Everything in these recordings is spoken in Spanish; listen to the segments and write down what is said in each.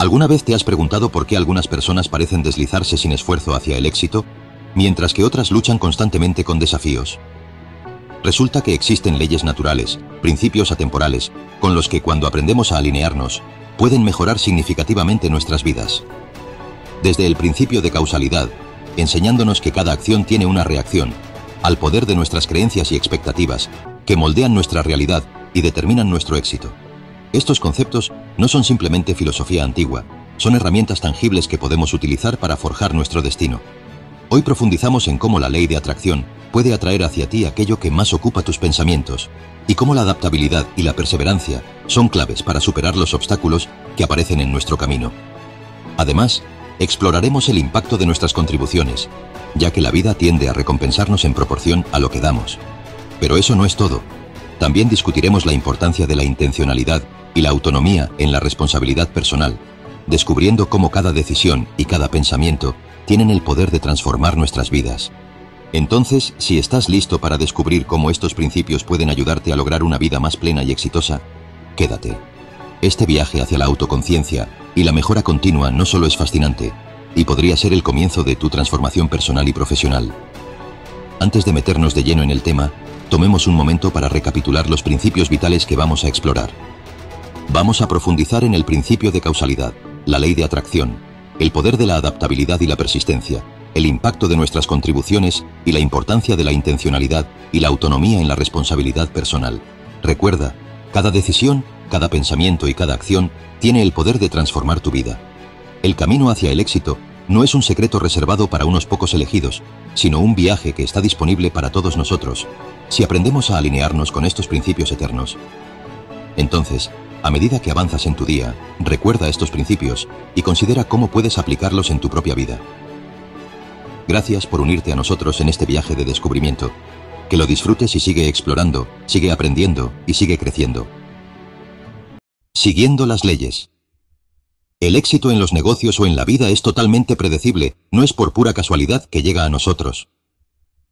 ¿Alguna vez te has preguntado por qué algunas personas parecen deslizarse sin esfuerzo hacia el éxito, mientras que otras luchan constantemente con desafíos? Resulta que existen leyes naturales, principios atemporales, con los que cuando aprendemos a alinearnos, pueden mejorar significativamente nuestras vidas. Desde el principio de causalidad, enseñándonos que cada acción tiene una reacción, al poder de nuestras creencias y expectativas, que moldean nuestra realidad y determinan nuestro éxito. Estos conceptos no son simplemente filosofía antigua, son herramientas tangibles que podemos utilizar para forjar nuestro destino. Hoy profundizamos en cómo la ley de atracción puede atraer hacia ti aquello que más ocupa tus pensamientos y cómo la adaptabilidad y la perseverancia son claves para superar los obstáculos que aparecen en nuestro camino. Además, exploraremos el impacto de nuestras contribuciones, ya que la vida tiende a recompensarnos en proporción a lo que damos. Pero eso no es todo. También discutiremos la importancia de la intencionalidad y la autonomía en la responsabilidad personal, descubriendo cómo cada decisión y cada pensamiento tienen el poder de transformar nuestras vidas. Entonces, si estás listo para descubrir cómo estos principios pueden ayudarte a lograr una vida más plena y exitosa, quédate. Este viaje hacia la autoconciencia y la mejora continua no solo es fascinante, y podría ser el comienzo de tu transformación personal y profesional. Antes de meternos de lleno en el tema, tomemos un momento para recapitular los principios vitales que vamos a explorar. Vamos a profundizar en el principio de causalidad, la ley de atracción, el poder de la adaptabilidad y la persistencia, el impacto de nuestras contribuciones y la importancia de la intencionalidad y la autonomía en la responsabilidad personal. Recuerda, cada decisión, cada pensamiento y cada acción tiene el poder de transformar tu vida. El camino hacia el éxito no es un secreto reservado para unos pocos elegidos, sino un viaje que está disponible para todos nosotros, si aprendemos a alinearnos con estos principios eternos. Entonces, a medida que avanzas en tu día, recuerda estos principios y considera cómo puedes aplicarlos en tu propia vida. Gracias por unirte a nosotros en este viaje de descubrimiento. Que lo disfrutes y sigue explorando, sigue aprendiendo y sigue creciendo. Siguiendo las leyes. El éxito en los negocios o en la vida es totalmente predecible, no es por pura casualidad que llega a nosotros.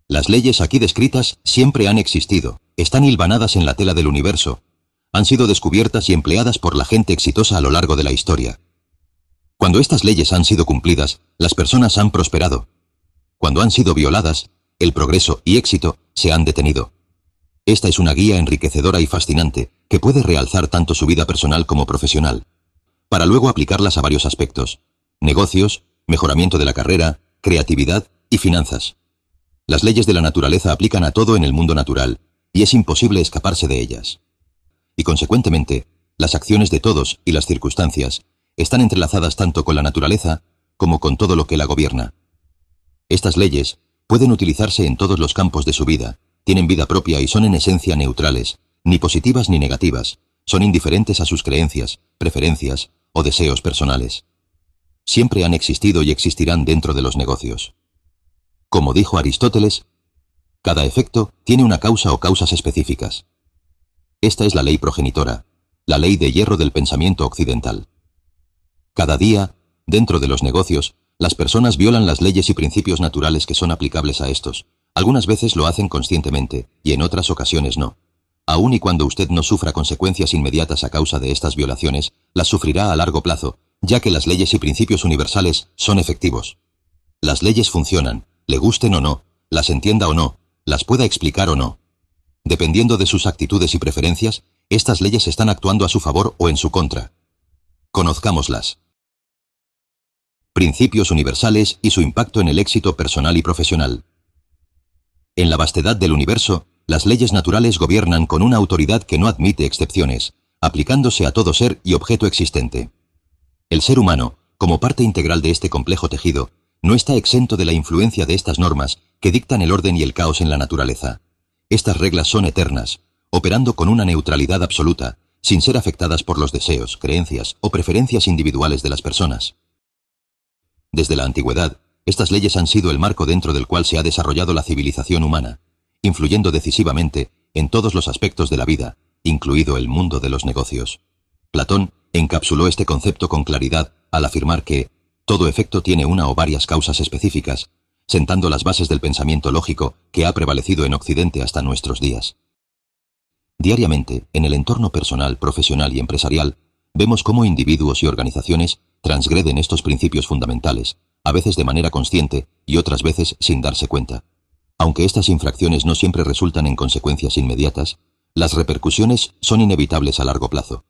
Las leyes aquí descritas siempre han existido, están hilvanadas en la tela del universo, han sido descubiertas y empleadas por la gente exitosa a lo largo de la historia. Cuando estas leyes han sido cumplidas, las personas han prosperado. Cuando han sido violadas, el progreso y éxito se han detenido. Esta es una guía enriquecedora y fascinante que puede realzar tanto su vida personal como profesional, para luego aplicarlas a varios aspectos. Negocios, mejoramiento de la carrera, creatividad y finanzas. Las leyes de la naturaleza aplican a todo en el mundo natural, y es imposible escaparse de ellas y consecuentemente, las acciones de todos y las circunstancias están entrelazadas tanto con la naturaleza como con todo lo que la gobierna. Estas leyes pueden utilizarse en todos los campos de su vida, tienen vida propia y son en esencia neutrales, ni positivas ni negativas, son indiferentes a sus creencias, preferencias o deseos personales. Siempre han existido y existirán dentro de los negocios. Como dijo Aristóteles, cada efecto tiene una causa o causas específicas. Esta es la ley progenitora, la ley de hierro del pensamiento occidental. Cada día, dentro de los negocios, las personas violan las leyes y principios naturales que son aplicables a estos. Algunas veces lo hacen conscientemente y en otras ocasiones no. Aun y cuando usted no sufra consecuencias inmediatas a causa de estas violaciones, las sufrirá a largo plazo, ya que las leyes y principios universales son efectivos. Las leyes funcionan, le gusten o no, las entienda o no, las pueda explicar o no. Dependiendo de sus actitudes y preferencias, estas leyes están actuando a su favor o en su contra. Conozcámoslas. Principios universales y su impacto en el éxito personal y profesional. En la vastedad del universo, las leyes naturales gobiernan con una autoridad que no admite excepciones, aplicándose a todo ser y objeto existente. El ser humano, como parte integral de este complejo tejido, no está exento de la influencia de estas normas que dictan el orden y el caos en la naturaleza. Estas reglas son eternas, operando con una neutralidad absoluta, sin ser afectadas por los deseos, creencias o preferencias individuales de las personas. Desde la antigüedad, estas leyes han sido el marco dentro del cual se ha desarrollado la civilización humana, influyendo decisivamente en todos los aspectos de la vida, incluido el mundo de los negocios. Platón encapsuló este concepto con claridad al afirmar que todo efecto tiene una o varias causas específicas sentando las bases del pensamiento lógico que ha prevalecido en Occidente hasta nuestros días. Diariamente, en el entorno personal, profesional y empresarial, vemos cómo individuos y organizaciones transgreden estos principios fundamentales, a veces de manera consciente y otras veces sin darse cuenta. Aunque estas infracciones no siempre resultan en consecuencias inmediatas, las repercusiones son inevitables a largo plazo.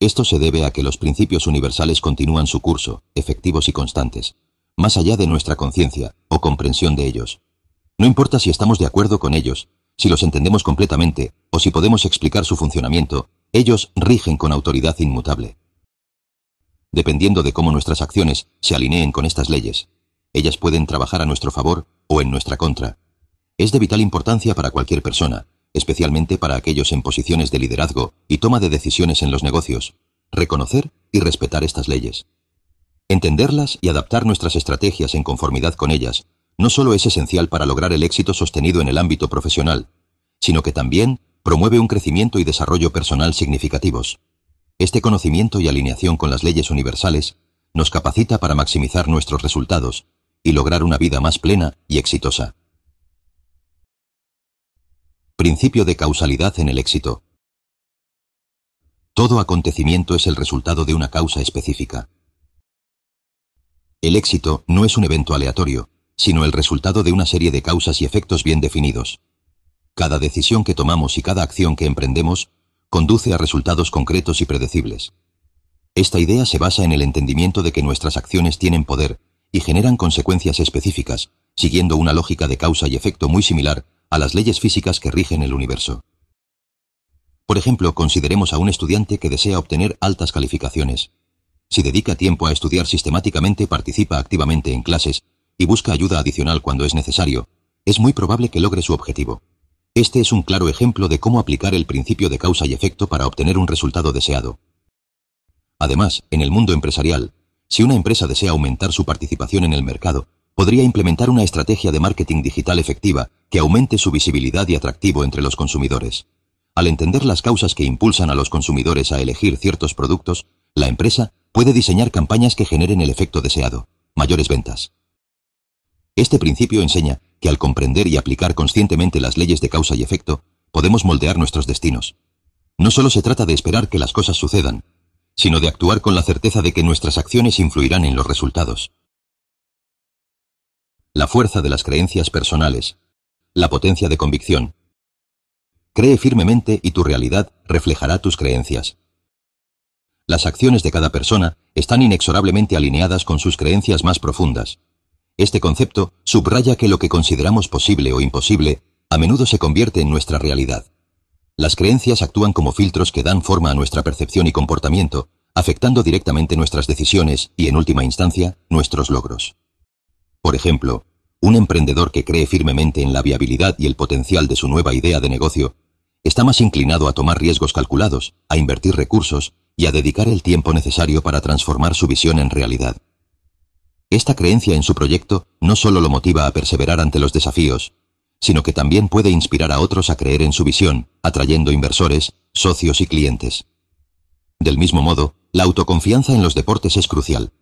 Esto se debe a que los principios universales continúan su curso, efectivos y constantes, más allá de nuestra conciencia o comprensión de ellos. No importa si estamos de acuerdo con ellos, si los entendemos completamente o si podemos explicar su funcionamiento, ellos rigen con autoridad inmutable. Dependiendo de cómo nuestras acciones se alineen con estas leyes, ellas pueden trabajar a nuestro favor o en nuestra contra. Es de vital importancia para cualquier persona, especialmente para aquellos en posiciones de liderazgo y toma de decisiones en los negocios, reconocer y respetar estas leyes. Entenderlas y adaptar nuestras estrategias en conformidad con ellas no solo es esencial para lograr el éxito sostenido en el ámbito profesional, sino que también promueve un crecimiento y desarrollo personal significativos. Este conocimiento y alineación con las leyes universales nos capacita para maximizar nuestros resultados y lograr una vida más plena y exitosa. Principio de causalidad en el éxito. Todo acontecimiento es el resultado de una causa específica. El éxito no es un evento aleatorio, sino el resultado de una serie de causas y efectos bien definidos. Cada decisión que tomamos y cada acción que emprendemos conduce a resultados concretos y predecibles. Esta idea se basa en el entendimiento de que nuestras acciones tienen poder y generan consecuencias específicas, siguiendo una lógica de causa y efecto muy similar a las leyes físicas que rigen el universo. Por ejemplo, consideremos a un estudiante que desea obtener altas calificaciones. Si dedica tiempo a estudiar sistemáticamente, participa activamente en clases y busca ayuda adicional cuando es necesario, es muy probable que logre su objetivo. Este es un claro ejemplo de cómo aplicar el principio de causa y efecto para obtener un resultado deseado. Además, en el mundo empresarial, si una empresa desea aumentar su participación en el mercado, podría implementar una estrategia de marketing digital efectiva que aumente su visibilidad y atractivo entre los consumidores. Al entender las causas que impulsan a los consumidores a elegir ciertos productos, la empresa puede diseñar campañas que generen el efecto deseado, mayores ventas. Este principio enseña que al comprender y aplicar conscientemente las leyes de causa y efecto, podemos moldear nuestros destinos. No solo se trata de esperar que las cosas sucedan, sino de actuar con la certeza de que nuestras acciones influirán en los resultados. La fuerza de las creencias personales. La potencia de convicción. Cree firmemente y tu realidad reflejará tus creencias. Las acciones de cada persona están inexorablemente alineadas con sus creencias más profundas. Este concepto subraya que lo que consideramos posible o imposible a menudo se convierte en nuestra realidad. Las creencias actúan como filtros que dan forma a nuestra percepción y comportamiento, afectando directamente nuestras decisiones y, en última instancia, nuestros logros. Por ejemplo, un emprendedor que cree firmemente en la viabilidad y el potencial de su nueva idea de negocio está más inclinado a tomar riesgos calculados, a invertir recursos y a dedicar el tiempo necesario para transformar su visión en realidad. Esta creencia en su proyecto no solo lo motiva a perseverar ante los desafíos, sino que también puede inspirar a otros a creer en su visión, atrayendo inversores, socios y clientes. Del mismo modo, la autoconfianza en los deportes es crucial.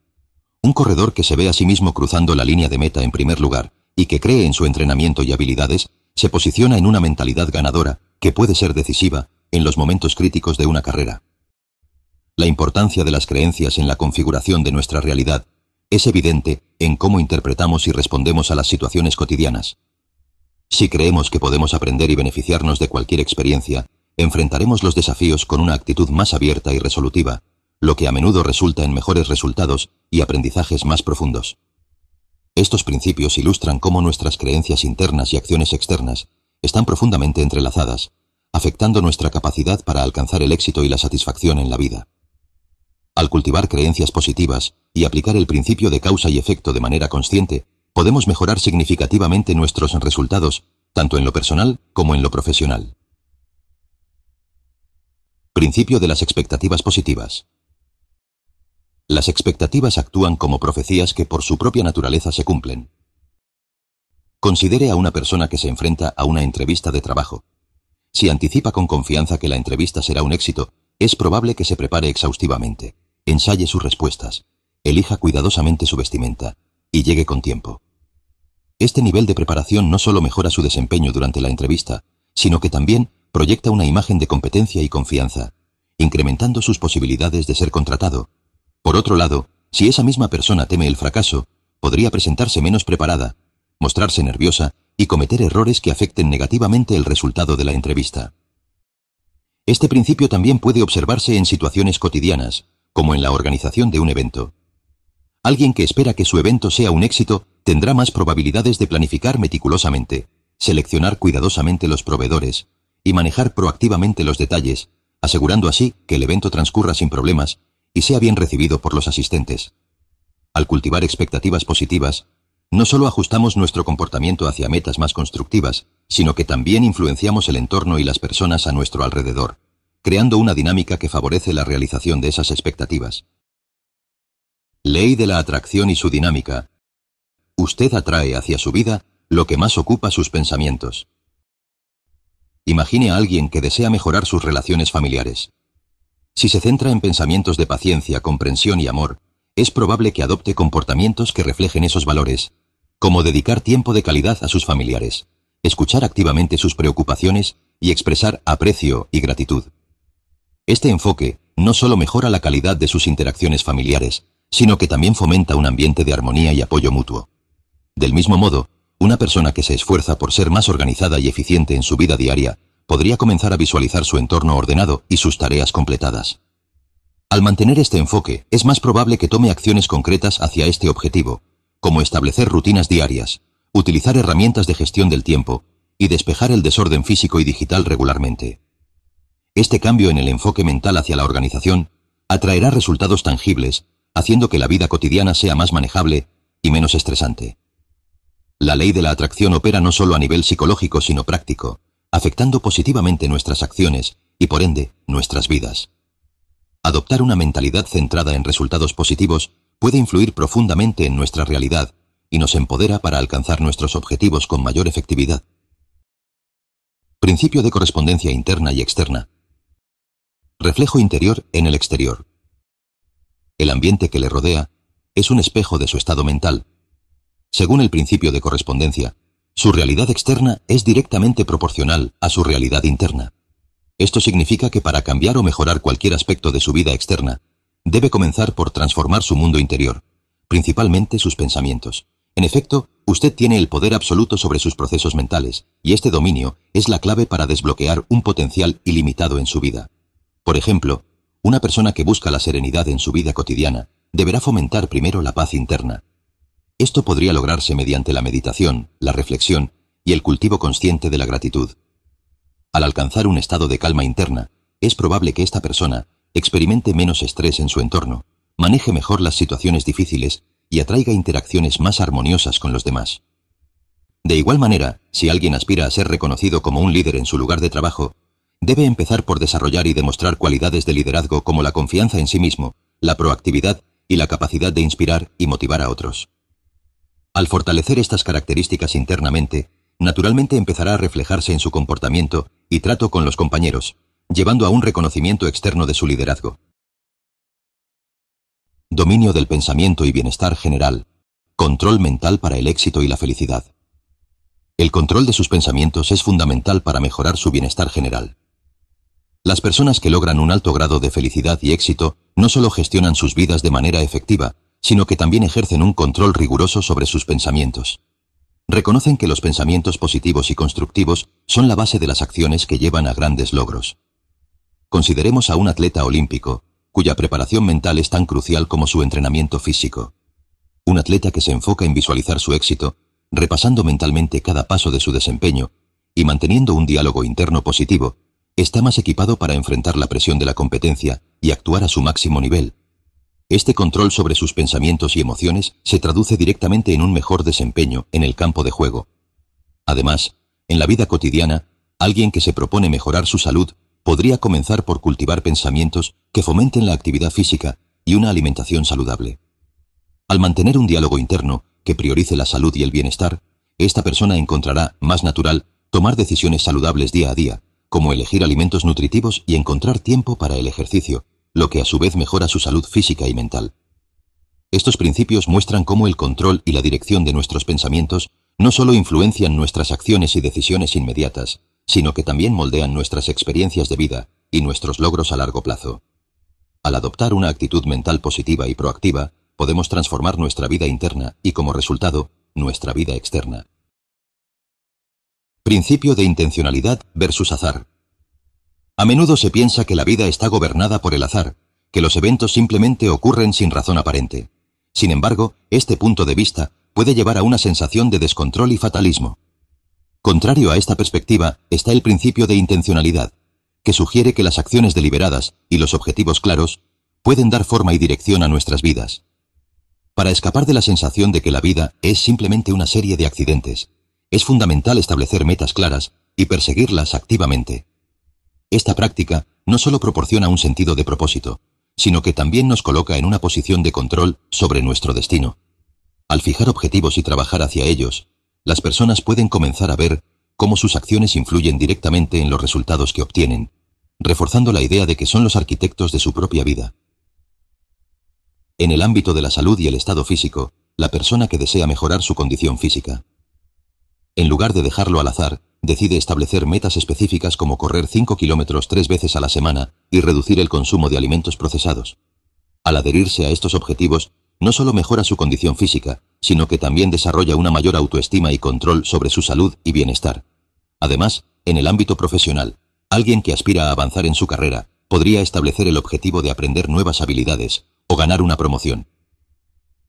Un corredor que se ve a sí mismo cruzando la línea de meta en primer lugar y que cree en su entrenamiento y habilidades, se posiciona en una mentalidad ganadora que puede ser decisiva en los momentos críticos de una carrera. La importancia de las creencias en la configuración de nuestra realidad es evidente en cómo interpretamos y respondemos a las situaciones cotidianas. Si creemos que podemos aprender y beneficiarnos de cualquier experiencia, enfrentaremos los desafíos con una actitud más abierta y resolutiva, lo que a menudo resulta en mejores resultados y aprendizajes más profundos. Estos principios ilustran cómo nuestras creencias internas y acciones externas están profundamente entrelazadas, afectando nuestra capacidad para alcanzar el éxito y la satisfacción en la vida. Al cultivar creencias positivas y aplicar el principio de causa y efecto de manera consciente, podemos mejorar significativamente nuestros resultados, tanto en lo personal como en lo profesional. Principio de las expectativas positivas. Las expectativas actúan como profecías que por su propia naturaleza se cumplen. Considere a una persona que se enfrenta a una entrevista de trabajo. Si anticipa con confianza que la entrevista será un éxito, es probable que se prepare exhaustivamente ensaye sus respuestas, elija cuidadosamente su vestimenta y llegue con tiempo. Este nivel de preparación no solo mejora su desempeño durante la entrevista, sino que también proyecta una imagen de competencia y confianza, incrementando sus posibilidades de ser contratado. Por otro lado, si esa misma persona teme el fracaso, podría presentarse menos preparada, mostrarse nerviosa y cometer errores que afecten negativamente el resultado de la entrevista. Este principio también puede observarse en situaciones cotidianas, como en la organización de un evento. Alguien que espera que su evento sea un éxito tendrá más probabilidades de planificar meticulosamente, seleccionar cuidadosamente los proveedores y manejar proactivamente los detalles, asegurando así que el evento transcurra sin problemas y sea bien recibido por los asistentes. Al cultivar expectativas positivas, no solo ajustamos nuestro comportamiento hacia metas más constructivas, sino que también influenciamos el entorno y las personas a nuestro alrededor creando una dinámica que favorece la realización de esas expectativas. Ley de la atracción y su dinámica. Usted atrae hacia su vida lo que más ocupa sus pensamientos. Imagine a alguien que desea mejorar sus relaciones familiares. Si se centra en pensamientos de paciencia, comprensión y amor, es probable que adopte comportamientos que reflejen esos valores, como dedicar tiempo de calidad a sus familiares, escuchar activamente sus preocupaciones y expresar aprecio y gratitud. Este enfoque no solo mejora la calidad de sus interacciones familiares, sino que también fomenta un ambiente de armonía y apoyo mutuo. Del mismo modo, una persona que se esfuerza por ser más organizada y eficiente en su vida diaria, podría comenzar a visualizar su entorno ordenado y sus tareas completadas. Al mantener este enfoque, es más probable que tome acciones concretas hacia este objetivo, como establecer rutinas diarias, utilizar herramientas de gestión del tiempo y despejar el desorden físico y digital regularmente. Este cambio en el enfoque mental hacia la organización atraerá resultados tangibles, haciendo que la vida cotidiana sea más manejable y menos estresante. La ley de la atracción opera no solo a nivel psicológico, sino práctico, afectando positivamente nuestras acciones y por ende nuestras vidas. Adoptar una mentalidad centrada en resultados positivos puede influir profundamente en nuestra realidad y nos empodera para alcanzar nuestros objetivos con mayor efectividad. Principio de correspondencia interna y externa reflejo interior en el exterior. El ambiente que le rodea es un espejo de su estado mental. Según el principio de correspondencia, su realidad externa es directamente proporcional a su realidad interna. Esto significa que para cambiar o mejorar cualquier aspecto de su vida externa, debe comenzar por transformar su mundo interior, principalmente sus pensamientos. En efecto, usted tiene el poder absoluto sobre sus procesos mentales, y este dominio es la clave para desbloquear un potencial ilimitado en su vida. Por ejemplo, una persona que busca la serenidad en su vida cotidiana deberá fomentar primero la paz interna. Esto podría lograrse mediante la meditación, la reflexión y el cultivo consciente de la gratitud. Al alcanzar un estado de calma interna, es probable que esta persona experimente menos estrés en su entorno, maneje mejor las situaciones difíciles y atraiga interacciones más armoniosas con los demás. De igual manera, si alguien aspira a ser reconocido como un líder en su lugar de trabajo, debe empezar por desarrollar y demostrar cualidades de liderazgo como la confianza en sí mismo, la proactividad y la capacidad de inspirar y motivar a otros. Al fortalecer estas características internamente, naturalmente empezará a reflejarse en su comportamiento y trato con los compañeros, llevando a un reconocimiento externo de su liderazgo. Dominio del pensamiento y bienestar general. Control mental para el éxito y la felicidad. El control de sus pensamientos es fundamental para mejorar su bienestar general. Las personas que logran un alto grado de felicidad y éxito no solo gestionan sus vidas de manera efectiva, sino que también ejercen un control riguroso sobre sus pensamientos. Reconocen que los pensamientos positivos y constructivos son la base de las acciones que llevan a grandes logros. Consideremos a un atleta olímpico, cuya preparación mental es tan crucial como su entrenamiento físico. Un atleta que se enfoca en visualizar su éxito, repasando mentalmente cada paso de su desempeño y manteniendo un diálogo interno positivo, está más equipado para enfrentar la presión de la competencia y actuar a su máximo nivel. Este control sobre sus pensamientos y emociones se traduce directamente en un mejor desempeño en el campo de juego. Además, en la vida cotidiana, alguien que se propone mejorar su salud podría comenzar por cultivar pensamientos que fomenten la actividad física y una alimentación saludable. Al mantener un diálogo interno que priorice la salud y el bienestar, esta persona encontrará más natural tomar decisiones saludables día a día, como elegir alimentos nutritivos y encontrar tiempo para el ejercicio, lo que a su vez mejora su salud física y mental. Estos principios muestran cómo el control y la dirección de nuestros pensamientos no solo influencian nuestras acciones y decisiones inmediatas, sino que también moldean nuestras experiencias de vida y nuestros logros a largo plazo. Al adoptar una actitud mental positiva y proactiva, podemos transformar nuestra vida interna y como resultado, nuestra vida externa. Principio de intencionalidad versus azar. A menudo se piensa que la vida está gobernada por el azar, que los eventos simplemente ocurren sin razón aparente. Sin embargo, este punto de vista puede llevar a una sensación de descontrol y fatalismo. Contrario a esta perspectiva está el principio de intencionalidad, que sugiere que las acciones deliberadas y los objetivos claros pueden dar forma y dirección a nuestras vidas. Para escapar de la sensación de que la vida es simplemente una serie de accidentes, es fundamental establecer metas claras y perseguirlas activamente. Esta práctica no solo proporciona un sentido de propósito, sino que también nos coloca en una posición de control sobre nuestro destino. Al fijar objetivos y trabajar hacia ellos, las personas pueden comenzar a ver cómo sus acciones influyen directamente en los resultados que obtienen, reforzando la idea de que son los arquitectos de su propia vida. En el ámbito de la salud y el estado físico, la persona que desea mejorar su condición física en lugar de dejarlo al azar, decide establecer metas específicas como correr 5 kilómetros tres veces a la semana y reducir el consumo de alimentos procesados. Al adherirse a estos objetivos, no solo mejora su condición física, sino que también desarrolla una mayor autoestima y control sobre su salud y bienestar. Además, en el ámbito profesional, alguien que aspira a avanzar en su carrera podría establecer el objetivo de aprender nuevas habilidades o ganar una promoción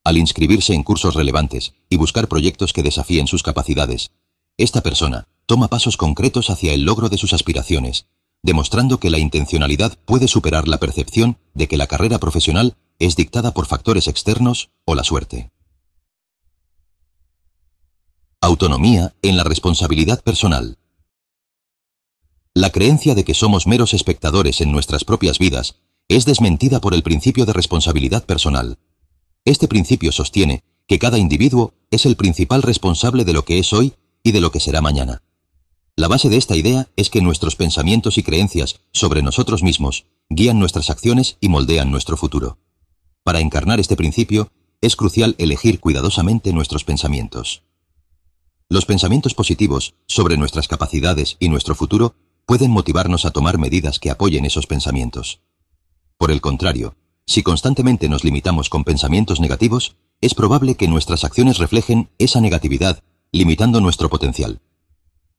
al inscribirse en cursos relevantes y buscar proyectos que desafíen sus capacidades. Esta persona toma pasos concretos hacia el logro de sus aspiraciones, demostrando que la intencionalidad puede superar la percepción de que la carrera profesional es dictada por factores externos o la suerte. Autonomía en la responsabilidad personal. La creencia de que somos meros espectadores en nuestras propias vidas es desmentida por el principio de responsabilidad personal, este principio sostiene que cada individuo es el principal responsable de lo que es hoy y de lo que será mañana. La base de esta idea es que nuestros pensamientos y creencias sobre nosotros mismos guían nuestras acciones y moldean nuestro futuro. Para encarnar este principio, es crucial elegir cuidadosamente nuestros pensamientos. Los pensamientos positivos sobre nuestras capacidades y nuestro futuro pueden motivarnos a tomar medidas que apoyen esos pensamientos. Por el contrario, si constantemente nos limitamos con pensamientos negativos, es probable que nuestras acciones reflejen esa negatividad, limitando nuestro potencial.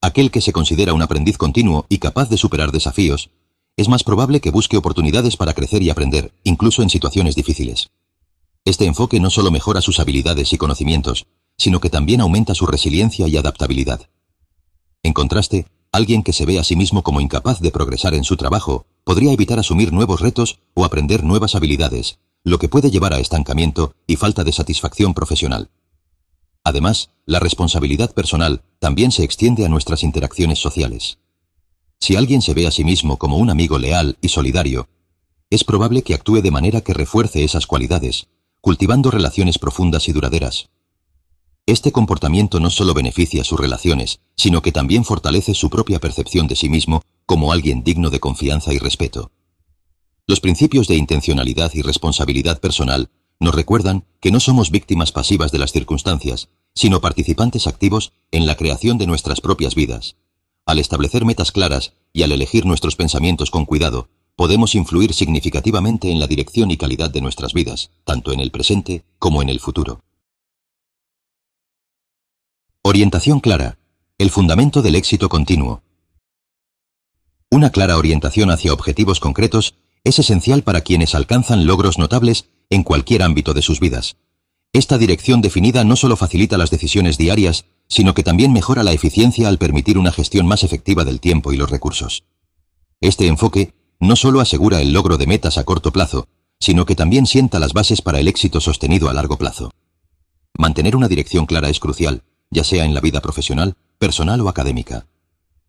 Aquel que se considera un aprendiz continuo y capaz de superar desafíos, es más probable que busque oportunidades para crecer y aprender, incluso en situaciones difíciles. Este enfoque no solo mejora sus habilidades y conocimientos, sino que también aumenta su resiliencia y adaptabilidad. En contraste, alguien que se ve a sí mismo como incapaz de progresar en su trabajo podría evitar asumir nuevos retos o aprender nuevas habilidades, lo que puede llevar a estancamiento y falta de satisfacción profesional. Además, la responsabilidad personal también se extiende a nuestras interacciones sociales. Si alguien se ve a sí mismo como un amigo leal y solidario, es probable que actúe de manera que refuerce esas cualidades, cultivando relaciones profundas y duraderas. Este comportamiento no solo beneficia sus relaciones, sino que también fortalece su propia percepción de sí mismo como alguien digno de confianza y respeto. Los principios de intencionalidad y responsabilidad personal nos recuerdan que no somos víctimas pasivas de las circunstancias, sino participantes activos en la creación de nuestras propias vidas. Al establecer metas claras y al elegir nuestros pensamientos con cuidado, podemos influir significativamente en la dirección y calidad de nuestras vidas, tanto en el presente como en el futuro. Orientación clara, el fundamento del éxito continuo. Una clara orientación hacia objetivos concretos es esencial para quienes alcanzan logros notables en cualquier ámbito de sus vidas. Esta dirección definida no solo facilita las decisiones diarias, sino que también mejora la eficiencia al permitir una gestión más efectiva del tiempo y los recursos. Este enfoque no solo asegura el logro de metas a corto plazo, sino que también sienta las bases para el éxito sostenido a largo plazo. Mantener una dirección clara es crucial, ya sea en la vida profesional, personal o académica.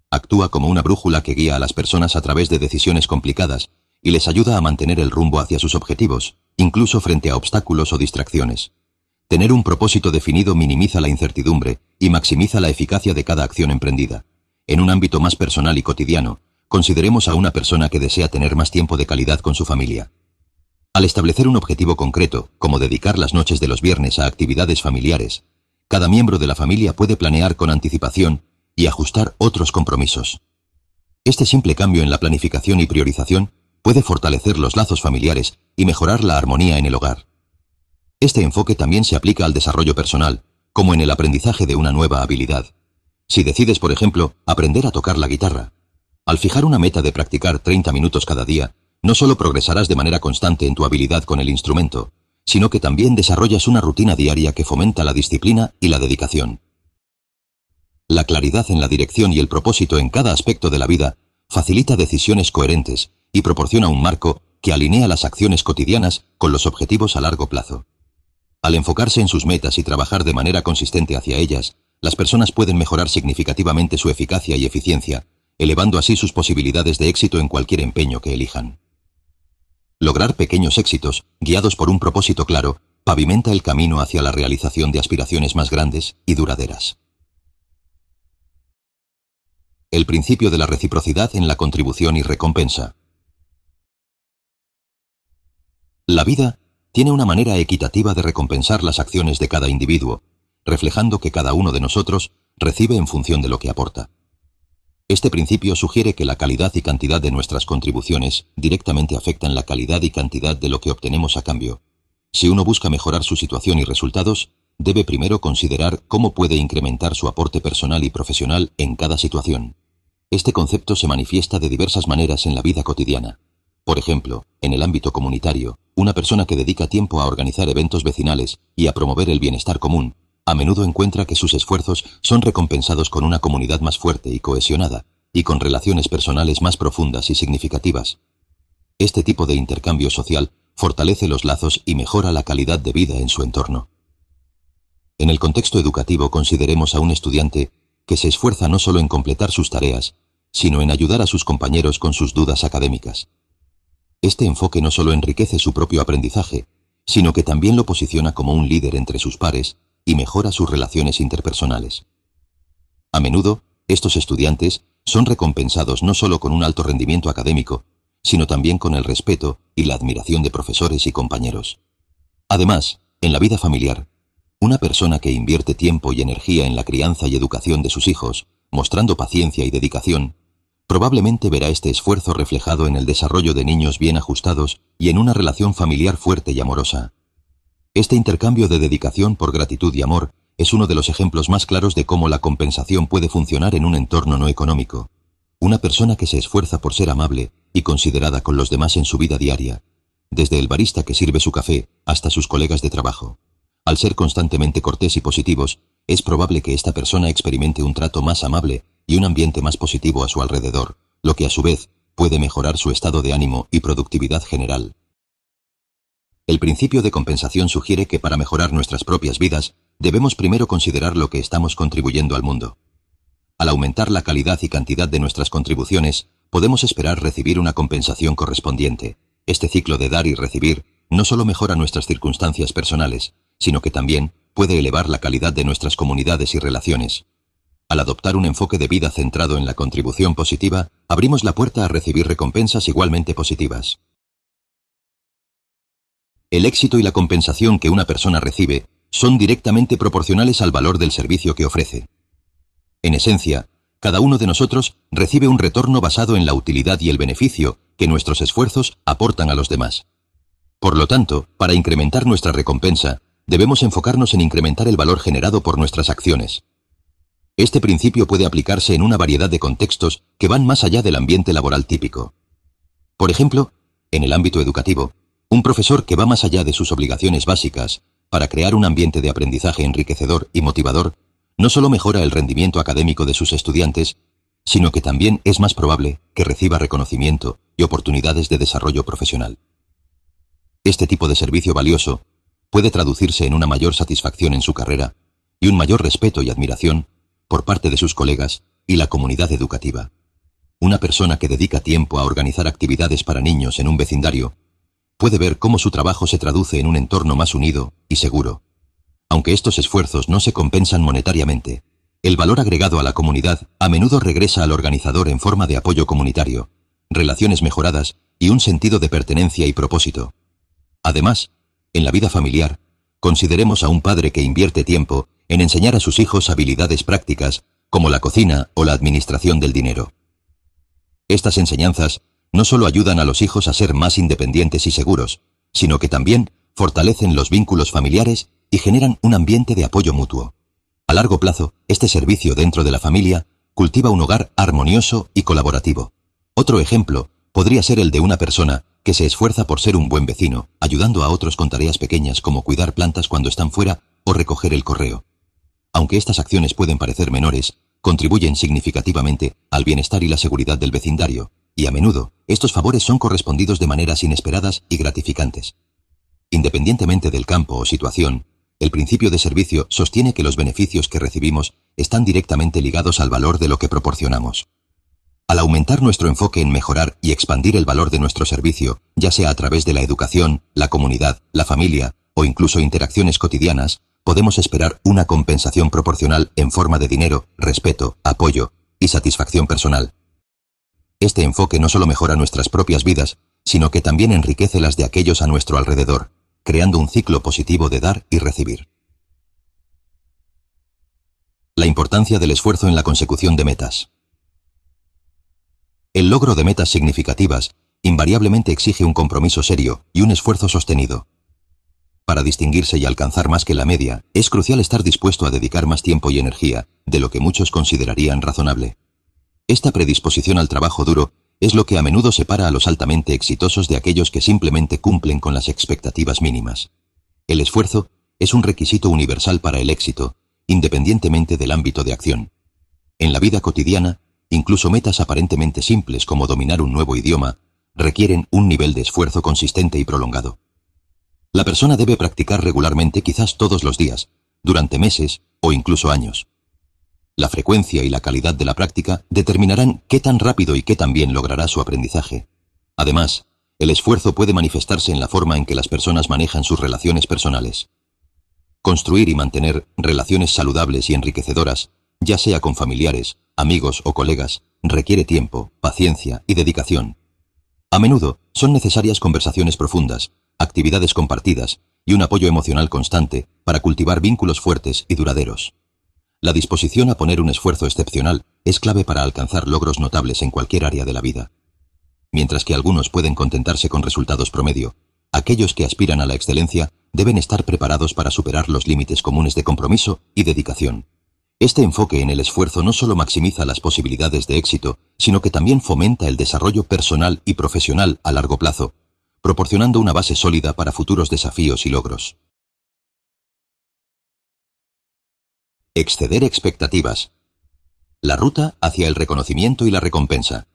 Actúa como una brújula que guía a las personas a través de decisiones complicadas y les ayuda a mantener el rumbo hacia sus objetivos, incluso frente a obstáculos o distracciones. Tener un propósito definido minimiza la incertidumbre y maximiza la eficacia de cada acción emprendida. En un ámbito más personal y cotidiano, consideremos a una persona que desea tener más tiempo de calidad con su familia. Al establecer un objetivo concreto, como dedicar las noches de los viernes a actividades familiares, cada miembro de la familia puede planear con anticipación y ajustar otros compromisos. Este simple cambio en la planificación y priorización puede fortalecer los lazos familiares y mejorar la armonía en el hogar. Este enfoque también se aplica al desarrollo personal, como en el aprendizaje de una nueva habilidad. Si decides, por ejemplo, aprender a tocar la guitarra, al fijar una meta de practicar 30 minutos cada día, no solo progresarás de manera constante en tu habilidad con el instrumento, sino que también desarrollas una rutina diaria que fomenta la disciplina y la dedicación. La claridad en la dirección y el propósito en cada aspecto de la vida facilita decisiones coherentes y proporciona un marco que alinea las acciones cotidianas con los objetivos a largo plazo. Al enfocarse en sus metas y trabajar de manera consistente hacia ellas, las personas pueden mejorar significativamente su eficacia y eficiencia, elevando así sus posibilidades de éxito en cualquier empeño que elijan. Lograr pequeños éxitos, guiados por un propósito claro, pavimenta el camino hacia la realización de aspiraciones más grandes y duraderas el principio de la reciprocidad en la contribución y recompensa. La vida tiene una manera equitativa de recompensar las acciones de cada individuo, reflejando que cada uno de nosotros recibe en función de lo que aporta. Este principio sugiere que la calidad y cantidad de nuestras contribuciones directamente afectan la calidad y cantidad de lo que obtenemos a cambio. Si uno busca mejorar su situación y resultados, debe primero considerar cómo puede incrementar su aporte personal y profesional en cada situación. Este concepto se manifiesta de diversas maneras en la vida cotidiana. Por ejemplo, en el ámbito comunitario, una persona que dedica tiempo a organizar eventos vecinales y a promover el bienestar común, a menudo encuentra que sus esfuerzos son recompensados con una comunidad más fuerte y cohesionada, y con relaciones personales más profundas y significativas. Este tipo de intercambio social fortalece los lazos y mejora la calidad de vida en su entorno. En el contexto educativo consideremos a un estudiante que se esfuerza no solo en completar sus tareas, sino en ayudar a sus compañeros con sus dudas académicas. Este enfoque no solo enriquece su propio aprendizaje, sino que también lo posiciona como un líder entre sus pares y mejora sus relaciones interpersonales. A menudo, estos estudiantes son recompensados no solo con un alto rendimiento académico, sino también con el respeto y la admiración de profesores y compañeros. Además, en la vida familiar, una persona que invierte tiempo y energía en la crianza y educación de sus hijos, mostrando paciencia y dedicación, probablemente verá este esfuerzo reflejado en el desarrollo de niños bien ajustados y en una relación familiar fuerte y amorosa. Este intercambio de dedicación por gratitud y amor es uno de los ejemplos más claros de cómo la compensación puede funcionar en un entorno no económico. Una persona que se esfuerza por ser amable y considerada con los demás en su vida diaria, desde el barista que sirve su café hasta sus colegas de trabajo. Al ser constantemente cortés y positivos, es probable que esta persona experimente un trato más amable y un ambiente más positivo a su alrededor, lo que a su vez puede mejorar su estado de ánimo y productividad general. El principio de compensación sugiere que para mejorar nuestras propias vidas, debemos primero considerar lo que estamos contribuyendo al mundo. Al aumentar la calidad y cantidad de nuestras contribuciones, podemos esperar recibir una compensación correspondiente. Este ciclo de dar y recibir no solo mejora nuestras circunstancias personales, sino que también puede elevar la calidad de nuestras comunidades y relaciones. Al adoptar un enfoque de vida centrado en la contribución positiva, abrimos la puerta a recibir recompensas igualmente positivas. El éxito y la compensación que una persona recibe son directamente proporcionales al valor del servicio que ofrece. En esencia, cada uno de nosotros recibe un retorno basado en la utilidad y el beneficio que nuestros esfuerzos aportan a los demás. Por lo tanto, para incrementar nuestra recompensa, debemos enfocarnos en incrementar el valor generado por nuestras acciones. Este principio puede aplicarse en una variedad de contextos que van más allá del ambiente laboral típico. Por ejemplo, en el ámbito educativo, un profesor que va más allá de sus obligaciones básicas para crear un ambiente de aprendizaje enriquecedor y motivador no solo mejora el rendimiento académico de sus estudiantes, sino que también es más probable que reciba reconocimiento y oportunidades de desarrollo profesional. Este tipo de servicio valioso puede traducirse en una mayor satisfacción en su carrera y un mayor respeto y admiración por parte de sus colegas y la comunidad educativa. Una persona que dedica tiempo a organizar actividades para niños en un vecindario puede ver cómo su trabajo se traduce en un entorno más unido y seguro. Aunque estos esfuerzos no se compensan monetariamente, el valor agregado a la comunidad a menudo regresa al organizador en forma de apoyo comunitario, relaciones mejoradas y un sentido de pertenencia y propósito. Además, en la vida familiar, consideremos a un padre que invierte tiempo en enseñar a sus hijos habilidades prácticas como la cocina o la administración del dinero. Estas enseñanzas no solo ayudan a los hijos a ser más independientes y seguros, sino que también fortalecen los vínculos familiares y generan un ambiente de apoyo mutuo. A largo plazo, este servicio dentro de la familia cultiva un hogar armonioso y colaborativo. Otro ejemplo podría ser el de una persona que se esfuerza por ser un buen vecino, ayudando a otros con tareas pequeñas como cuidar plantas cuando están fuera o recoger el correo. Aunque estas acciones pueden parecer menores, contribuyen significativamente al bienestar y la seguridad del vecindario, y a menudo estos favores son correspondidos de maneras inesperadas y gratificantes. Independientemente del campo o situación, el principio de servicio sostiene que los beneficios que recibimos están directamente ligados al valor de lo que proporcionamos. Al aumentar nuestro enfoque en mejorar y expandir el valor de nuestro servicio, ya sea a través de la educación, la comunidad, la familia o incluso interacciones cotidianas, podemos esperar una compensación proporcional en forma de dinero, respeto, apoyo y satisfacción personal. Este enfoque no solo mejora nuestras propias vidas, sino que también enriquece las de aquellos a nuestro alrededor, creando un ciclo positivo de dar y recibir. La importancia del esfuerzo en la consecución de metas. El logro de metas significativas invariablemente exige un compromiso serio y un esfuerzo sostenido. Para distinguirse y alcanzar más que la media, es crucial estar dispuesto a dedicar más tiempo y energía de lo que muchos considerarían razonable. Esta predisposición al trabajo duro es lo que a menudo separa a los altamente exitosos de aquellos que simplemente cumplen con las expectativas mínimas. El esfuerzo es un requisito universal para el éxito, independientemente del ámbito de acción. En la vida cotidiana, Incluso metas aparentemente simples como dominar un nuevo idioma requieren un nivel de esfuerzo consistente y prolongado. La persona debe practicar regularmente quizás todos los días, durante meses o incluso años. La frecuencia y la calidad de la práctica determinarán qué tan rápido y qué tan bien logrará su aprendizaje. Además, el esfuerzo puede manifestarse en la forma en que las personas manejan sus relaciones personales. Construir y mantener relaciones saludables y enriquecedoras, ya sea con familiares, amigos o colegas requiere tiempo, paciencia y dedicación. A menudo son necesarias conversaciones profundas, actividades compartidas y un apoyo emocional constante para cultivar vínculos fuertes y duraderos. La disposición a poner un esfuerzo excepcional es clave para alcanzar logros notables en cualquier área de la vida. Mientras que algunos pueden contentarse con resultados promedio, aquellos que aspiran a la excelencia deben estar preparados para superar los límites comunes de compromiso y dedicación. Este enfoque en el esfuerzo no solo maximiza las posibilidades de éxito, sino que también fomenta el desarrollo personal y profesional a largo plazo, proporcionando una base sólida para futuros desafíos y logros. Exceder expectativas. La ruta hacia el reconocimiento y la recompensa.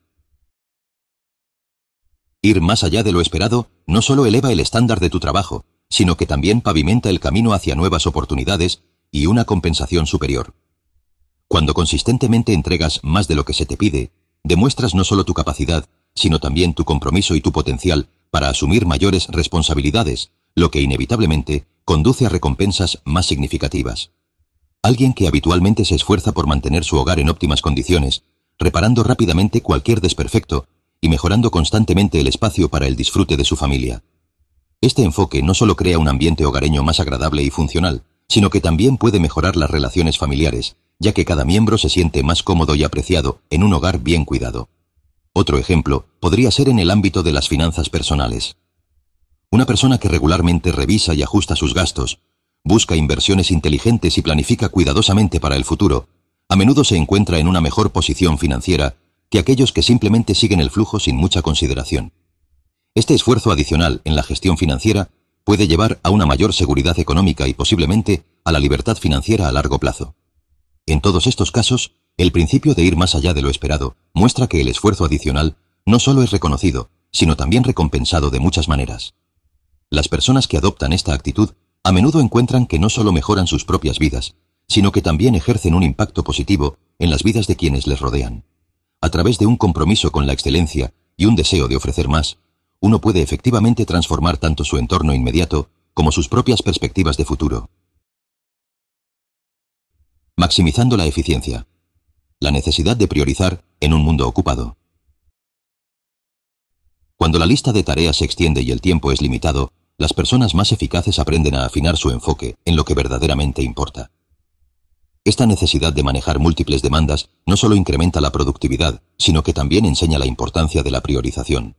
Ir más allá de lo esperado no solo eleva el estándar de tu trabajo, sino que también pavimenta el camino hacia nuevas oportunidades y una compensación superior. Cuando consistentemente entregas más de lo que se te pide, demuestras no solo tu capacidad, sino también tu compromiso y tu potencial para asumir mayores responsabilidades, lo que inevitablemente conduce a recompensas más significativas. Alguien que habitualmente se esfuerza por mantener su hogar en óptimas condiciones, reparando rápidamente cualquier desperfecto y mejorando constantemente el espacio para el disfrute de su familia. Este enfoque no solo crea un ambiente hogareño más agradable y funcional, sino que también puede mejorar las relaciones familiares, ya que cada miembro se siente más cómodo y apreciado en un hogar bien cuidado. Otro ejemplo podría ser en el ámbito de las finanzas personales. Una persona que regularmente revisa y ajusta sus gastos, busca inversiones inteligentes y planifica cuidadosamente para el futuro, a menudo se encuentra en una mejor posición financiera que aquellos que simplemente siguen el flujo sin mucha consideración. Este esfuerzo adicional en la gestión financiera puede llevar a una mayor seguridad económica y posiblemente a la libertad financiera a largo plazo. En todos estos casos, el principio de ir más allá de lo esperado muestra que el esfuerzo adicional no solo es reconocido, sino también recompensado de muchas maneras. Las personas que adoptan esta actitud a menudo encuentran que no solo mejoran sus propias vidas, sino que también ejercen un impacto positivo en las vidas de quienes les rodean. A través de un compromiso con la excelencia y un deseo de ofrecer más, uno puede efectivamente transformar tanto su entorno inmediato como sus propias perspectivas de futuro maximizando la eficiencia. La necesidad de priorizar en un mundo ocupado. Cuando la lista de tareas se extiende y el tiempo es limitado, las personas más eficaces aprenden a afinar su enfoque en lo que verdaderamente importa. Esta necesidad de manejar múltiples demandas no solo incrementa la productividad, sino que también enseña la importancia de la priorización.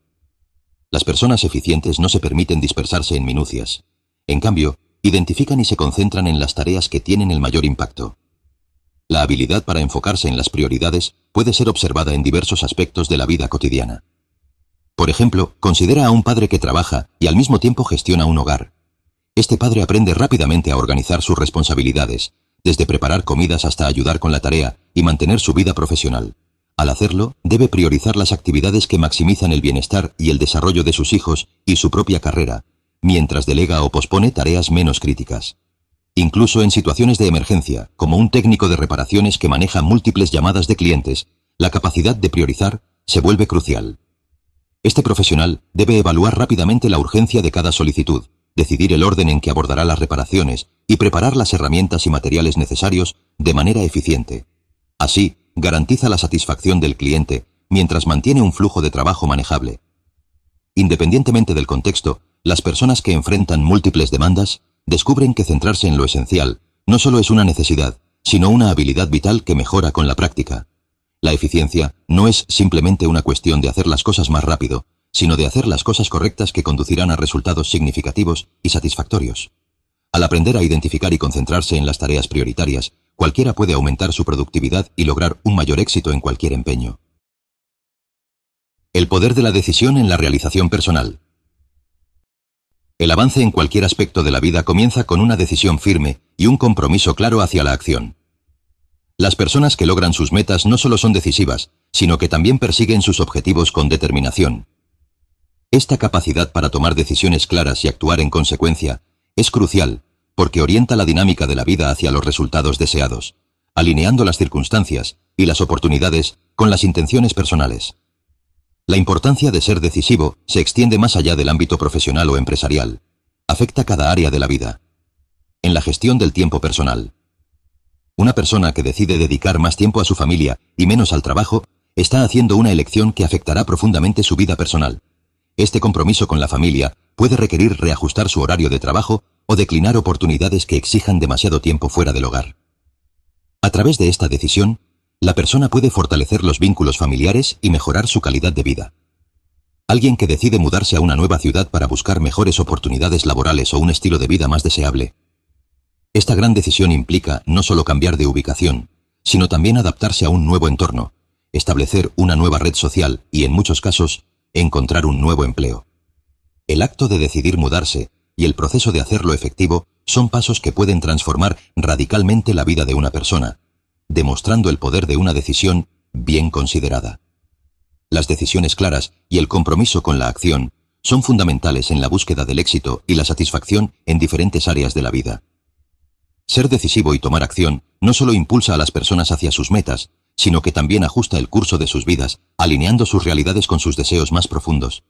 Las personas eficientes no se permiten dispersarse en minucias. En cambio, identifican y se concentran en las tareas que tienen el mayor impacto. La habilidad para enfocarse en las prioridades puede ser observada en diversos aspectos de la vida cotidiana. Por ejemplo, considera a un padre que trabaja y al mismo tiempo gestiona un hogar. Este padre aprende rápidamente a organizar sus responsabilidades, desde preparar comidas hasta ayudar con la tarea y mantener su vida profesional. Al hacerlo, debe priorizar las actividades que maximizan el bienestar y el desarrollo de sus hijos y su propia carrera, mientras delega o pospone tareas menos críticas. Incluso en situaciones de emergencia, como un técnico de reparaciones que maneja múltiples llamadas de clientes, la capacidad de priorizar se vuelve crucial. Este profesional debe evaluar rápidamente la urgencia de cada solicitud, decidir el orden en que abordará las reparaciones y preparar las herramientas y materiales necesarios de manera eficiente. Así, garantiza la satisfacción del cliente mientras mantiene un flujo de trabajo manejable. Independientemente del contexto, las personas que enfrentan múltiples demandas descubren que centrarse en lo esencial no solo es una necesidad, sino una habilidad vital que mejora con la práctica. La eficiencia no es simplemente una cuestión de hacer las cosas más rápido, sino de hacer las cosas correctas que conducirán a resultados significativos y satisfactorios. Al aprender a identificar y concentrarse en las tareas prioritarias, cualquiera puede aumentar su productividad y lograr un mayor éxito en cualquier empeño. El poder de la decisión en la realización personal. El avance en cualquier aspecto de la vida comienza con una decisión firme y un compromiso claro hacia la acción. Las personas que logran sus metas no solo son decisivas, sino que también persiguen sus objetivos con determinación. Esta capacidad para tomar decisiones claras y actuar en consecuencia es crucial porque orienta la dinámica de la vida hacia los resultados deseados, alineando las circunstancias y las oportunidades con las intenciones personales. La importancia de ser decisivo se extiende más allá del ámbito profesional o empresarial. Afecta cada área de la vida. En la gestión del tiempo personal. Una persona que decide dedicar más tiempo a su familia y menos al trabajo está haciendo una elección que afectará profundamente su vida personal. Este compromiso con la familia puede requerir reajustar su horario de trabajo o declinar oportunidades que exijan demasiado tiempo fuera del hogar. A través de esta decisión, la persona puede fortalecer los vínculos familiares y mejorar su calidad de vida. Alguien que decide mudarse a una nueva ciudad para buscar mejores oportunidades laborales o un estilo de vida más deseable. Esta gran decisión implica no solo cambiar de ubicación, sino también adaptarse a un nuevo entorno, establecer una nueva red social y, en muchos casos, encontrar un nuevo empleo. El acto de decidir mudarse y el proceso de hacerlo efectivo son pasos que pueden transformar radicalmente la vida de una persona, demostrando el poder de una decisión bien considerada. Las decisiones claras y el compromiso con la acción son fundamentales en la búsqueda del éxito y la satisfacción en diferentes áreas de la vida. Ser decisivo y tomar acción no solo impulsa a las personas hacia sus metas, sino que también ajusta el curso de sus vidas, alineando sus realidades con sus deseos más profundos.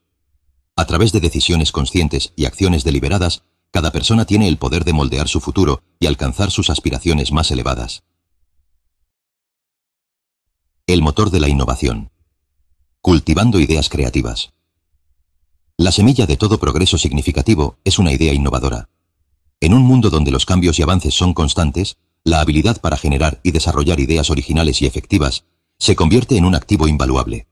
A través de decisiones conscientes y acciones deliberadas, cada persona tiene el poder de moldear su futuro y alcanzar sus aspiraciones más elevadas. El motor de la innovación. Cultivando ideas creativas. La semilla de todo progreso significativo es una idea innovadora. En un mundo donde los cambios y avances son constantes, la habilidad para generar y desarrollar ideas originales y efectivas se convierte en un activo invaluable.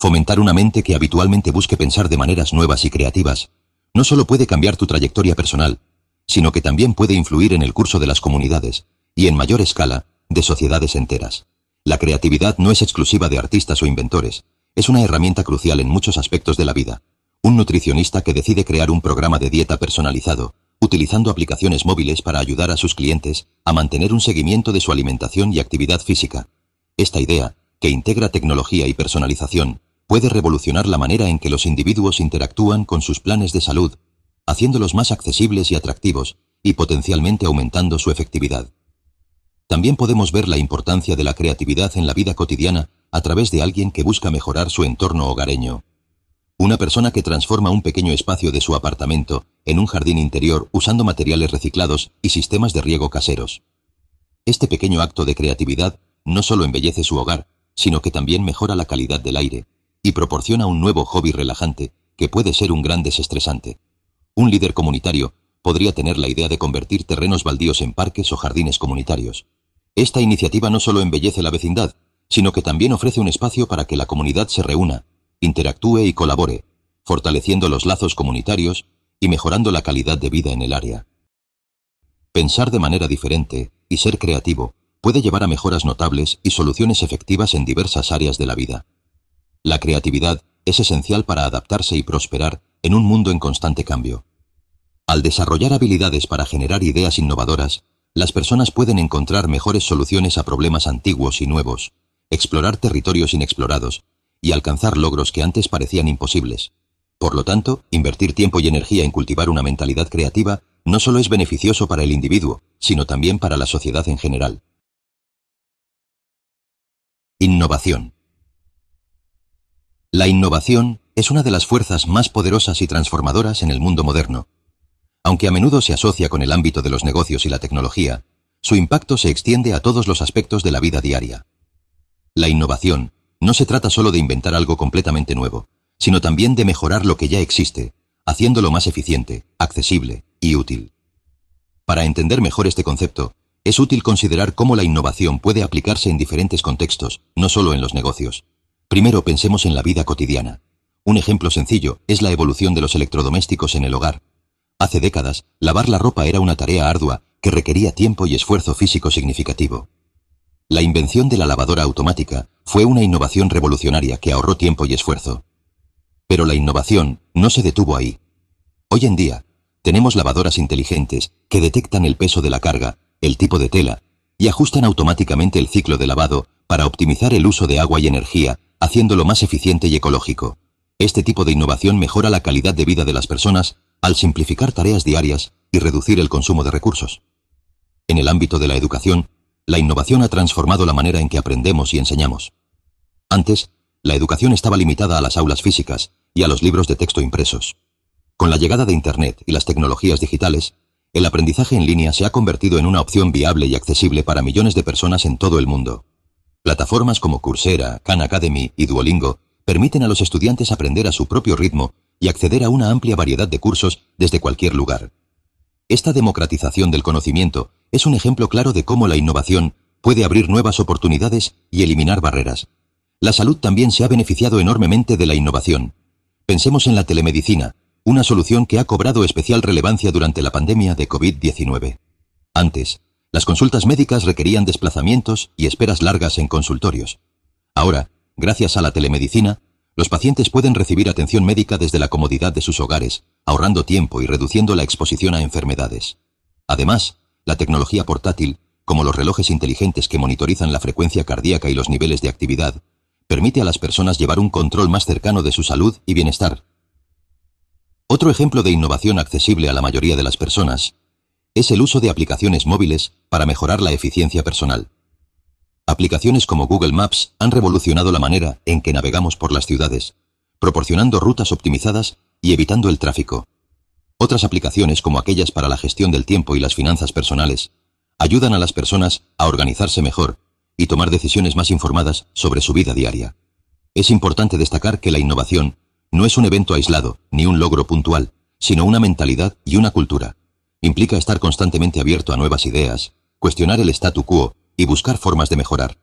Fomentar una mente que habitualmente busque pensar de maneras nuevas y creativas no solo puede cambiar tu trayectoria personal, sino que también puede influir en el curso de las comunidades y en mayor escala de sociedades enteras. La creatividad no es exclusiva de artistas o inventores. Es una herramienta crucial en muchos aspectos de la vida. Un nutricionista que decide crear un programa de dieta personalizado, utilizando aplicaciones móviles para ayudar a sus clientes a mantener un seguimiento de su alimentación y actividad física. Esta idea, que integra tecnología y personalización, puede revolucionar la manera en que los individuos interactúan con sus planes de salud, haciéndolos más accesibles y atractivos, y potencialmente aumentando su efectividad. También podemos ver la importancia de la creatividad en la vida cotidiana a través de alguien que busca mejorar su entorno hogareño. Una persona que transforma un pequeño espacio de su apartamento en un jardín interior usando materiales reciclados y sistemas de riego caseros. Este pequeño acto de creatividad no solo embellece su hogar, sino que también mejora la calidad del aire y proporciona un nuevo hobby relajante que puede ser un gran desestresante. Un líder comunitario podría tener la idea de convertir terrenos baldíos en parques o jardines comunitarios esta iniciativa no solo embellece la vecindad, sino que también ofrece un espacio para que la comunidad se reúna, interactúe y colabore, fortaleciendo los lazos comunitarios y mejorando la calidad de vida en el área. Pensar de manera diferente y ser creativo puede llevar a mejoras notables y soluciones efectivas en diversas áreas de la vida. La creatividad es esencial para adaptarse y prosperar en un mundo en constante cambio. Al desarrollar habilidades para generar ideas innovadoras, las personas pueden encontrar mejores soluciones a problemas antiguos y nuevos, explorar territorios inexplorados y alcanzar logros que antes parecían imposibles. Por lo tanto, invertir tiempo y energía en cultivar una mentalidad creativa no solo es beneficioso para el individuo, sino también para la sociedad en general. Innovación. La innovación es una de las fuerzas más poderosas y transformadoras en el mundo moderno aunque a menudo se asocia con el ámbito de los negocios y la tecnología, su impacto se extiende a todos los aspectos de la vida diaria. La innovación no se trata solo de inventar algo completamente nuevo, sino también de mejorar lo que ya existe, haciéndolo más eficiente, accesible y útil. Para entender mejor este concepto, es útil considerar cómo la innovación puede aplicarse en diferentes contextos, no solo en los negocios. Primero pensemos en la vida cotidiana. Un ejemplo sencillo es la evolución de los electrodomésticos en el hogar, Hace décadas, lavar la ropa era una tarea ardua que requería tiempo y esfuerzo físico significativo. La invención de la lavadora automática fue una innovación revolucionaria que ahorró tiempo y esfuerzo. Pero la innovación no se detuvo ahí. Hoy en día, tenemos lavadoras inteligentes que detectan el peso de la carga, el tipo de tela, y ajustan automáticamente el ciclo de lavado para optimizar el uso de agua y energía, haciéndolo más eficiente y ecológico. Este tipo de innovación mejora la calidad de vida de las personas al simplificar tareas diarias y reducir el consumo de recursos. En el ámbito de la educación, la innovación ha transformado la manera en que aprendemos y enseñamos. Antes, la educación estaba limitada a las aulas físicas y a los libros de texto impresos. Con la llegada de Internet y las tecnologías digitales, el aprendizaje en línea se ha convertido en una opción viable y accesible para millones de personas en todo el mundo. Plataformas como Coursera, Khan Academy y Duolingo permiten a los estudiantes aprender a su propio ritmo y acceder a una amplia variedad de cursos desde cualquier lugar. Esta democratización del conocimiento es un ejemplo claro de cómo la innovación puede abrir nuevas oportunidades y eliminar barreras. La salud también se ha beneficiado enormemente de la innovación. Pensemos en la telemedicina, una solución que ha cobrado especial relevancia durante la pandemia de COVID-19. Antes, las consultas médicas requerían desplazamientos y esperas largas en consultorios. Ahora, Gracias a la telemedicina, los pacientes pueden recibir atención médica desde la comodidad de sus hogares, ahorrando tiempo y reduciendo la exposición a enfermedades. Además, la tecnología portátil, como los relojes inteligentes que monitorizan la frecuencia cardíaca y los niveles de actividad, permite a las personas llevar un control más cercano de su salud y bienestar. Otro ejemplo de innovación accesible a la mayoría de las personas es el uso de aplicaciones móviles para mejorar la eficiencia personal. Aplicaciones como Google Maps han revolucionado la manera en que navegamos por las ciudades, proporcionando rutas optimizadas y evitando el tráfico. Otras aplicaciones como aquellas para la gestión del tiempo y las finanzas personales ayudan a las personas a organizarse mejor y tomar decisiones más informadas sobre su vida diaria. Es importante destacar que la innovación no es un evento aislado ni un logro puntual, sino una mentalidad y una cultura. Implica estar constantemente abierto a nuevas ideas, cuestionar el statu quo y buscar formas de mejorar.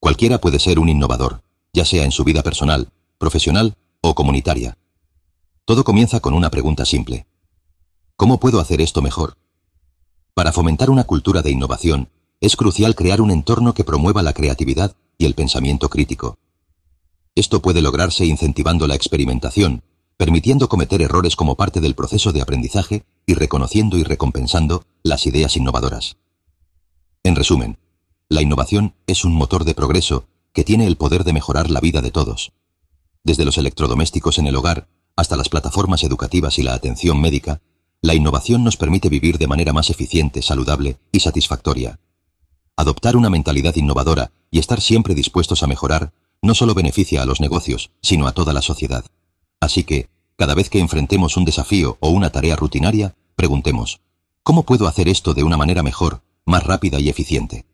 Cualquiera puede ser un innovador, ya sea en su vida personal, profesional o comunitaria. Todo comienza con una pregunta simple. ¿Cómo puedo hacer esto mejor? Para fomentar una cultura de innovación, es crucial crear un entorno que promueva la creatividad y el pensamiento crítico. Esto puede lograrse incentivando la experimentación, permitiendo cometer errores como parte del proceso de aprendizaje y reconociendo y recompensando las ideas innovadoras. En resumen, la innovación es un motor de progreso que tiene el poder de mejorar la vida de todos. Desde los electrodomésticos en el hogar hasta las plataformas educativas y la atención médica, la innovación nos permite vivir de manera más eficiente, saludable y satisfactoria. Adoptar una mentalidad innovadora y estar siempre dispuestos a mejorar no solo beneficia a los negocios, sino a toda la sociedad. Así que, cada vez que enfrentemos un desafío o una tarea rutinaria, preguntemos, ¿cómo puedo hacer esto de una manera mejor, más rápida y eficiente?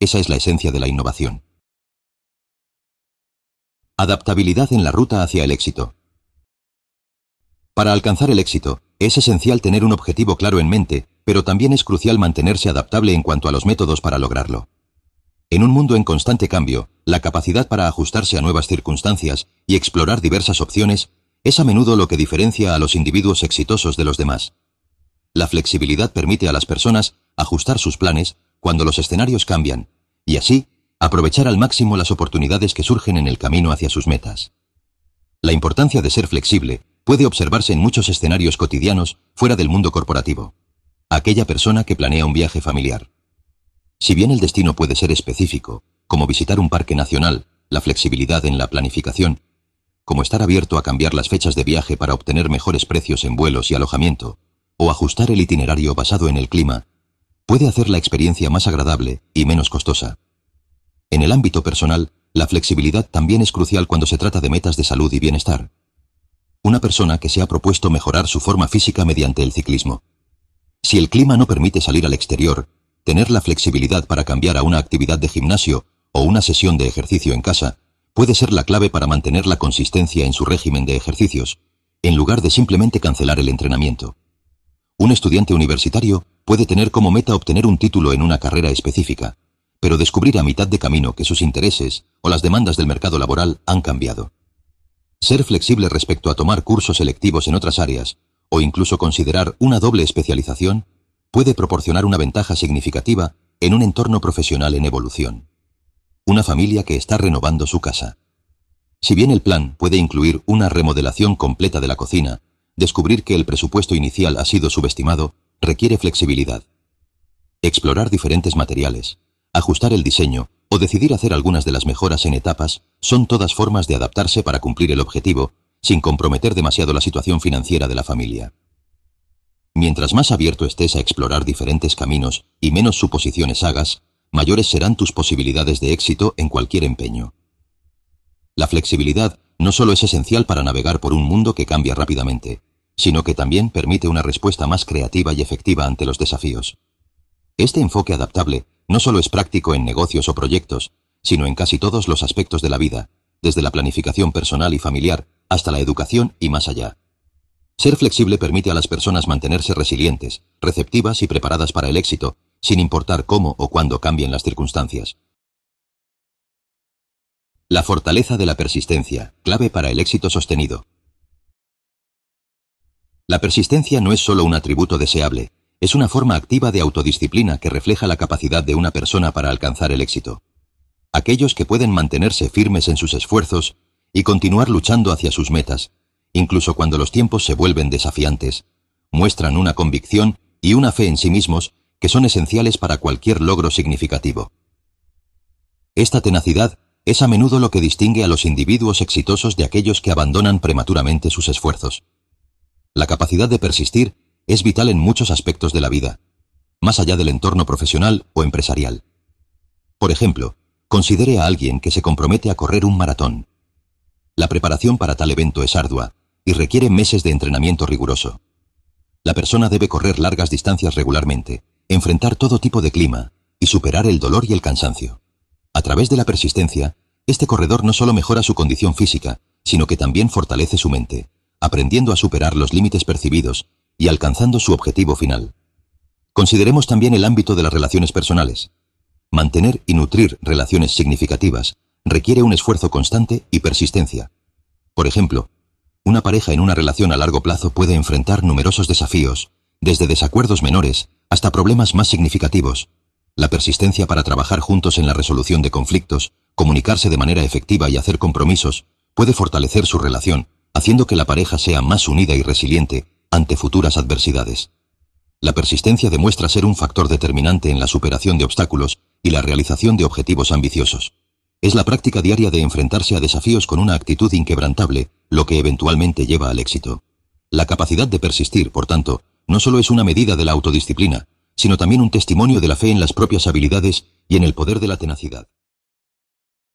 Esa es la esencia de la innovación. Adaptabilidad en la ruta hacia el éxito. Para alcanzar el éxito, es esencial tener un objetivo claro en mente, pero también es crucial mantenerse adaptable en cuanto a los métodos para lograrlo. En un mundo en constante cambio, la capacidad para ajustarse a nuevas circunstancias y explorar diversas opciones es a menudo lo que diferencia a los individuos exitosos de los demás. La flexibilidad permite a las personas ajustar sus planes cuando los escenarios cambian, y así aprovechar al máximo las oportunidades que surgen en el camino hacia sus metas. La importancia de ser flexible puede observarse en muchos escenarios cotidianos fuera del mundo corporativo. Aquella persona que planea un viaje familiar. Si bien el destino puede ser específico, como visitar un parque nacional, la flexibilidad en la planificación, como estar abierto a cambiar las fechas de viaje para obtener mejores precios en vuelos y alojamiento, o ajustar el itinerario basado en el clima, puede hacer la experiencia más agradable y menos costosa. En el ámbito personal, la flexibilidad también es crucial cuando se trata de metas de salud y bienestar. Una persona que se ha propuesto mejorar su forma física mediante el ciclismo. Si el clima no permite salir al exterior, tener la flexibilidad para cambiar a una actividad de gimnasio o una sesión de ejercicio en casa puede ser la clave para mantener la consistencia en su régimen de ejercicios, en lugar de simplemente cancelar el entrenamiento. Un estudiante universitario puede tener como meta obtener un título en una carrera específica, pero descubrir a mitad de camino que sus intereses o las demandas del mercado laboral han cambiado. Ser flexible respecto a tomar cursos selectivos en otras áreas, o incluso considerar una doble especialización, puede proporcionar una ventaja significativa en un entorno profesional en evolución. Una familia que está renovando su casa. Si bien el plan puede incluir una remodelación completa de la cocina, descubrir que el presupuesto inicial ha sido subestimado requiere flexibilidad. Explorar diferentes materiales, ajustar el diseño o decidir hacer algunas de las mejoras en etapas son todas formas de adaptarse para cumplir el objetivo sin comprometer demasiado la situación financiera de la familia. Mientras más abierto estés a explorar diferentes caminos y menos suposiciones hagas, mayores serán tus posibilidades de éxito en cualquier empeño. La flexibilidad no solo es esencial para navegar por un mundo que cambia rápidamente, sino que también permite una respuesta más creativa y efectiva ante los desafíos. Este enfoque adaptable no solo es práctico en negocios o proyectos, sino en casi todos los aspectos de la vida, desde la planificación personal y familiar hasta la educación y más allá. Ser flexible permite a las personas mantenerse resilientes, receptivas y preparadas para el éxito, sin importar cómo o cuándo cambien las circunstancias. La fortaleza de la persistencia, clave para el éxito sostenido. La persistencia no es solo un atributo deseable, es una forma activa de autodisciplina que refleja la capacidad de una persona para alcanzar el éxito. Aquellos que pueden mantenerse firmes en sus esfuerzos y continuar luchando hacia sus metas, incluso cuando los tiempos se vuelven desafiantes, muestran una convicción y una fe en sí mismos que son esenciales para cualquier logro significativo. Esta tenacidad es a menudo lo que distingue a los individuos exitosos de aquellos que abandonan prematuramente sus esfuerzos. La capacidad de persistir es vital en muchos aspectos de la vida, más allá del entorno profesional o empresarial. Por ejemplo, considere a alguien que se compromete a correr un maratón. La preparación para tal evento es ardua y requiere meses de entrenamiento riguroso. La persona debe correr largas distancias regularmente, enfrentar todo tipo de clima y superar el dolor y el cansancio. A través de la persistencia, este corredor no solo mejora su condición física, sino que también fortalece su mente, aprendiendo a superar los límites percibidos y alcanzando su objetivo final. Consideremos también el ámbito de las relaciones personales. Mantener y nutrir relaciones significativas requiere un esfuerzo constante y persistencia. Por ejemplo, una pareja en una relación a largo plazo puede enfrentar numerosos desafíos, desde desacuerdos menores hasta problemas más significativos, la persistencia para trabajar juntos en la resolución de conflictos, comunicarse de manera efectiva y hacer compromisos, puede fortalecer su relación, haciendo que la pareja sea más unida y resiliente ante futuras adversidades. La persistencia demuestra ser un factor determinante en la superación de obstáculos y la realización de objetivos ambiciosos. Es la práctica diaria de enfrentarse a desafíos con una actitud inquebrantable, lo que eventualmente lleva al éxito. La capacidad de persistir, por tanto, no solo es una medida de la autodisciplina, sino también un testimonio de la fe en las propias habilidades y en el poder de la tenacidad.